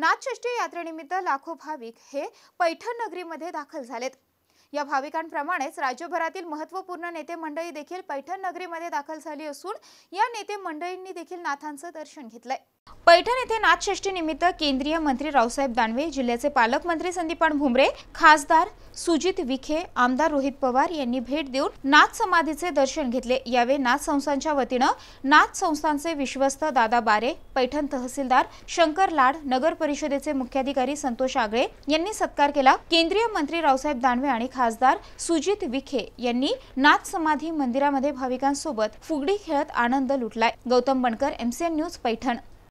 नाथषष्ठी यात्रेनिमित्त लाखो भाविक हे पैठण नगरीमध्ये दाखल झालेत या भाविकांप्रमाणेच राज्यभरातील महत्त्वपूर्ण नेते मंडळी देखील पैठण नगरीमध्ये दाखल झाली असून या नेते मंडळींनी देखील नाथांचं दर्शन घेतलंय पैठण येथे नाथषष्ठी निमित्त केंद्रीय मंत्री रावसाहेब दानवे जिल्ह्याचे पालकमंत्री संदीपान भुमरे खासदार सुजित विखे आमदार रोहित पवार यांनी भेट देऊन नाथ समाधीचे दर्शन घेतले यावेळी नाथ संस्थांच्या वतीनं नाथ संस्थांचे विश्वस्त दादा बारे पैठण तहसीलदार शंकर लाड नगर परिषदेचे मुख्याधिकारी संतोष आगळे यांनी सत्कार केला केंद्रीय मंत्री रावसाहेब दानवे आणि खासदार सुजित विखे यांनी नाथ समाधी मंदिरामध्ये भाविकांसोबत फुगडी खेळत आनंद लुटलाय गौतम बनकर एमसीएन न्यूज पैठण